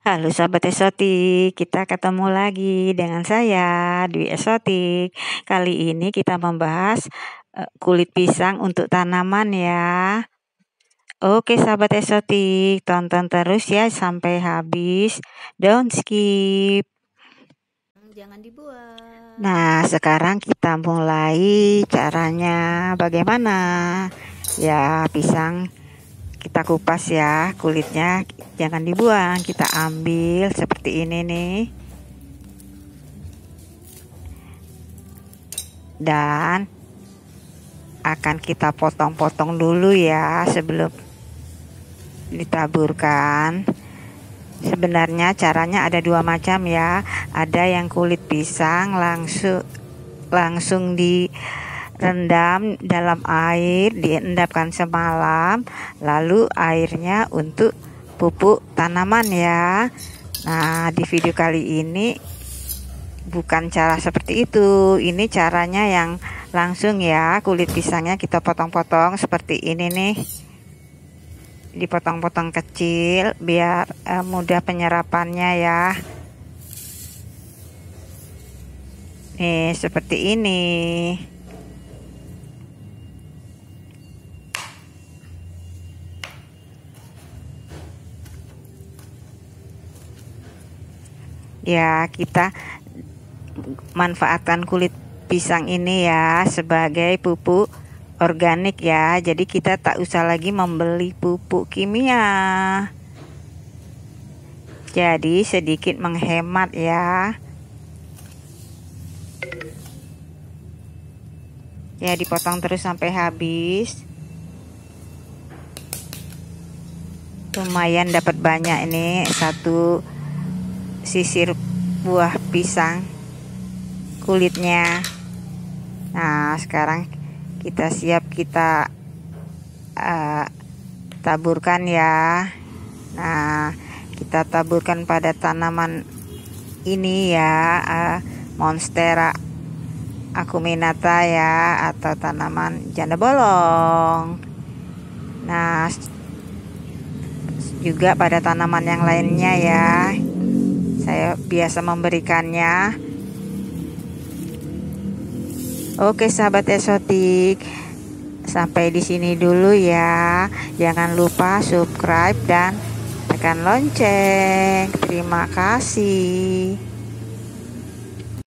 Halo sahabat esotik, kita ketemu lagi dengan saya Dwi Esotik. Kali ini kita membahas eh, kulit pisang untuk tanaman ya. Oke sahabat esotik, tonton terus ya sampai habis. Don't skip. Jangan dibuat. Nah, sekarang kita mulai caranya bagaimana? Ya, pisang kita kupas ya kulitnya jangan dibuang kita ambil seperti ini nih dan akan kita potong-potong dulu ya sebelum ditaburkan sebenarnya caranya ada dua macam ya ada yang kulit pisang langsung langsung di rendam dalam air diendapkan semalam lalu airnya untuk pupuk tanaman ya nah di video kali ini bukan cara seperti itu ini caranya yang langsung ya kulit pisangnya kita potong-potong seperti ini nih dipotong-potong kecil biar eh, mudah penyerapannya ya nih seperti ini ya kita manfaatkan kulit pisang ini ya sebagai pupuk organik ya jadi kita tak usah lagi membeli pupuk kimia jadi sedikit menghemat ya ya dipotong terus sampai habis lumayan dapat banyak ini satu sisir buah pisang kulitnya nah sekarang kita siap kita uh, taburkan ya nah kita taburkan pada tanaman ini ya uh, eh, monstera akuminata ya atau tanaman janda bolong nah juga pada tanaman yang lainnya ya saya biasa memberikannya Oke sahabat esotik Sampai di sini dulu ya Jangan lupa subscribe dan tekan lonceng Terima kasih